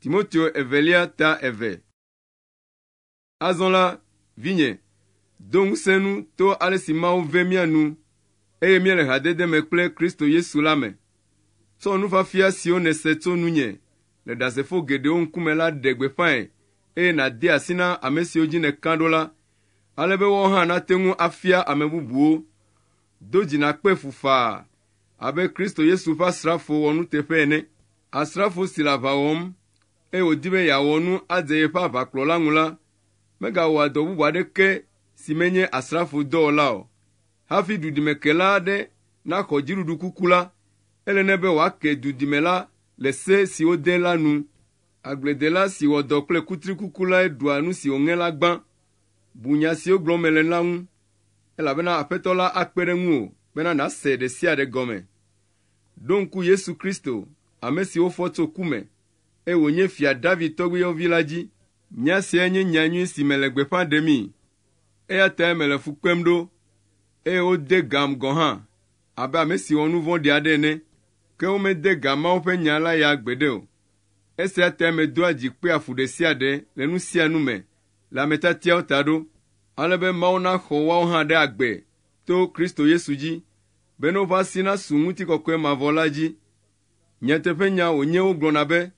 timoteo evelia ta eve azɔ la vinye do ŋusẽ nu to ale si mawu ve mía nu eye míele hadede me kple kristo yesu la me tsɔ nufafia siwo nèse tso nunye le ɖasefo geɖewo ŋkume la ɖe gbeƒãe eye nàde asi na ame siwo dzi nèka ɖo la ale be woawo hã nate ŋu afia ame bubuwo do dzi nàkpe fufaa abe kristo yesu ƒe asrafo wɔ nuteƒe ene asrafo si le aʋa wɔm ewòdi be yeawɔ nu adze yeƒe la ŋu la, megawɔ dɔ bubu aɖeke si menye dɔwɔla o. Hafi duɖimekela aɖe naxɔ dziɖuɖu kuku la, ele ne be wòake duɖime la le se si wode la nu. Agbledela si wɔ dɔ kple kutri kuku la ɖua nu si wòŋe la gbã. Bu nya siwo gblɔm mele la ŋu, elabena aƒetɔ la akpe ɖe ŋu o, bena nàse ɖe sia ɖe gɔme. Ɖo ŋku Yesu Kristo, ame si wofɔ tso ku me eye wònye fia David tɔgbuiyɔvi la dzi. Nya siae nye nyanyui si mele gbeƒã ɖemii, eya tae mele fu kpem ɖo, eye wode gam gɔ hã abe ame si wɔ nu vɔ̃ ɖi aɖe ene, ke womede ga mawo ƒe nya la ya gbeɖe o. Esia tae medoa dzikpea fu ɖe sia ɖe le nu sia nu me le ametatiawo ta ɖo, alebe Mawu naxɔ woawo hã ɖe agbe to Kristo Yesu dzi, be ne woƒe asi nasu ŋutikɔkɔe mavɔ la dzi. Nyateƒenya wònye wogblɔna be,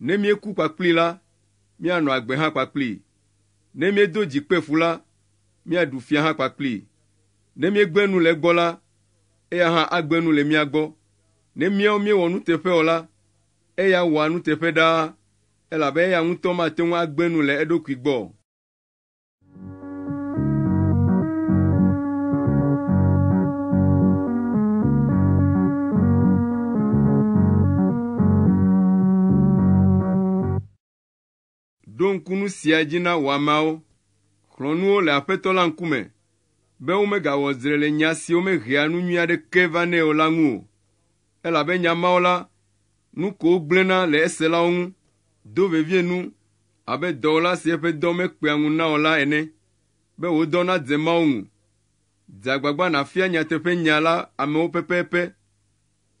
Ne míeku kpakpli la, míanɔ agbe hã kpakpli. Ne míedo dzikpefu la, míaɖu fia hã kpakpli. Ne míegbe nu le egbɔ la, eya hã agbe nu le mía gbɔ. Ne míawo míewɔ nuteƒe o la, eya wɔa nuteƒe ɖaa, elabe eya ŋutɔ mate ŋu agbe nu le eɖokui gbɔ o. ɖo ŋkunu sia dzi na woameawo xlɔ̃nuwo le aƒetɔ la ŋkume be womegawɔ dzre le nya siwo mehea nu nyui aɖeke va nɛ o la ŋu o elabe nyamawo la nu kowo gblẽna le eselawo ŋu do vevie nu abe dɔwɔla si eƒe dɔ mekpea ŋu na o la ene be wodɔna dze mawo ŋu dze agbagba nàfia nyateƒenya la amewo pɛpɛpɛ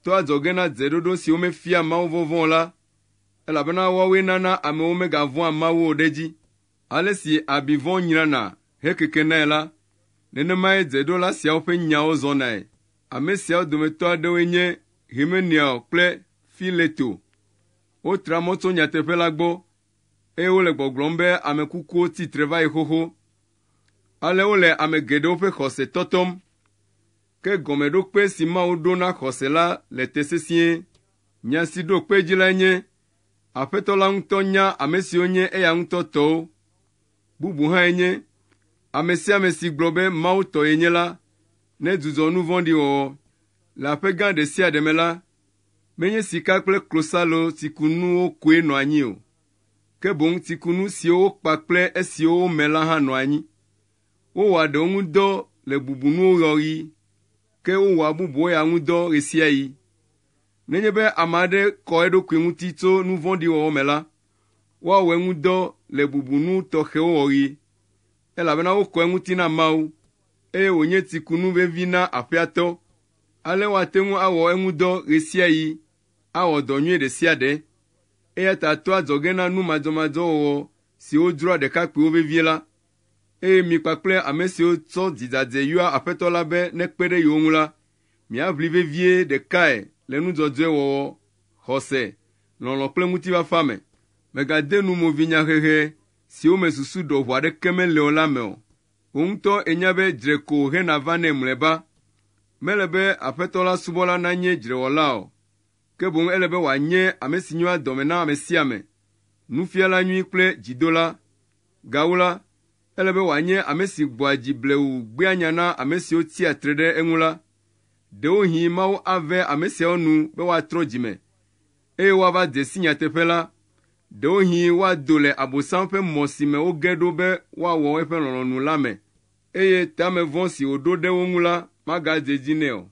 to adzɔge na dzeɖoɖo si womefia mawo vɔvɔ̃ la elabena woawoe nana amewo megavɔa Mawu o ɖe dzi. Ale si abivɔ nyrana hekeke nae la, nenemae dzeɖola siawo ƒe nyawo zɔnae. Ame siawo dometɔ aɖewoe nye Himeneo kple Fileto. Wotra mɔ tso nyateƒe la gbɔ, eye wole gbɔgblɔm be ame kukuwo tsitre va yi xoxo. Ale wole ame geɖewo ƒe xɔse tɔtɔm. Ke gɔmeɖokpe si Mawu ɖo na xɔse la le te sesĩe. Nya si ɖo kpe dzi lae nye aƒetɔ la ŋutɔ nya ame siwo nye eya ŋutɔ tɔwo bubu hãe nye ame sia ame si gblɔ be mawu tɔ yenye la nedzudzɔ nu vɔ̃ɖi wɔwɔ le aƒe gã ɖe sia ɖe me la menye sika kple klosalo tsikunuwo koe nɔ anyi o ke boŋ tsikunu siwo wokpa kple esiwo wome la hã nɔ anyi wowɔa ɖewo ŋu dɔ le bubunuwo ɣɔɣi ke wowɔa bubuwo ya ŋu dɔ ɣe sia ɣi nenye be ame aɖe kɔ eɖokui ŋuti tso nuvɔɖiwɔwɔ me la woawɔe ŋu dɔ le bubunu tɔxɛwo wɔɣi elabena wokɔ eŋuti na mawu eye wònye tsikunu vevi na aƒeatɔ ale woate ŋu awɔ eŋu dɔ ɣe sia ɣi awɔ dɔ nyuie ɖe sia ɖe eya ta to adzɔge na nu madzɔmadzɔwɔwɔ si wodzroa ɖekakpuiwo vevie la eye mi kpakple ame siwo tsɔ dzidzadze yɔa aƒetɔ la be nekpe ɖe yewo ŋu la miaʋli vevie ɖekae le nudzɔdzɔe wɔwɔ xɔse lɔlɔ̃ kple ŋutifafa me mègade numovinyahehe siwo me susu ɖɔʋu aɖeke mele o la me o wò ŋutɔ enya be dzreko hena va nɛ mlɔeba mele be aƒetɔ la subɔla nanye dzrewɔla o ke boŋ ele be wòanye ame si nyoa dɔme na ame sia ame nufiala nyui kple dzidola gawu la ele be wòanye ame si gbɔa dzi blewu gbea nya na ame siwo tia tre ɖe eŋu la ɖewohĩ mawu ave ame siawo nu be woatrɔ dzime eye woava de si la, la ɖewohĩ woado le abosam ƒe mɔ si me woge ɖo be woawɔ eƒe lɔlɔ̃nu la me eye tamevɔ si wòɖo ɖe wo ŋu la magadze dzi nɛ o